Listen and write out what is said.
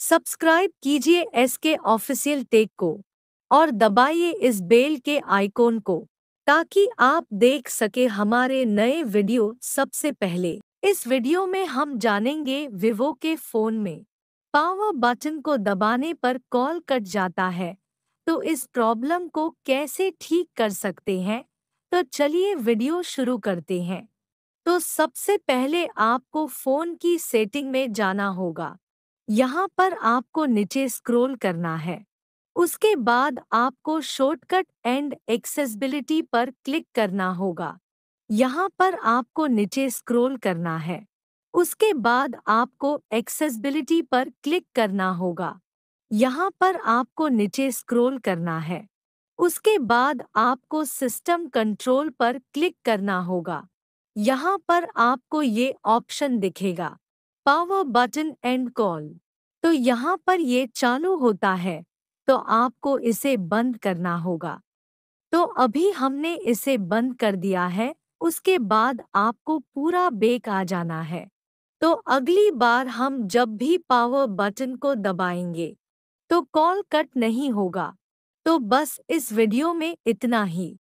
subscribe कीजिए S के official take को और दबाइए इस बेल के आइकॉन को ताकि आप देख सके हमारे नए वीडियो सबसे पहले इस वीडियो में हम जानेंगे विवो के फोन में पावर बटन को दबाने पर कॉल कट जाता है तो इस प्रॉब्लम को कैसे ठीक कर सकते हैं तो चलिए वीडियो शुरू करते हैं तो सबसे पहले आपको फोन की सेटिंग में जाना होगा यहाँ पर आपको नीचे स्क्रॉल करना है उसके बाद आपको शॉर्टकट एंड एक्सेसिबिलिटी पर क्लिक करना होगा यहाँ पर आपको नीचे स्क्रॉल करना है उसके बाद आपको एक्सेसिबिलिटी पर क्लिक करना होगा यहाँ पर आपको नीचे स्क्रॉल करना है उसके बाद आपको सिस्टम कंट्रोल पर क्लिक करना होगा यहाँ पर आपको ये ऑप्शन दिखेगा पावर बटन एंड कॉल तो यहाँ पर ये चालू होता है तो आपको इसे बंद करना होगा तो अभी हमने इसे बंद कर दिया है उसके बाद आपको पूरा बेक आ जाना है तो अगली बार हम जब भी पावर बटन को दबाएंगे तो कॉल कट नहीं होगा तो बस इस वीडियो में इतना ही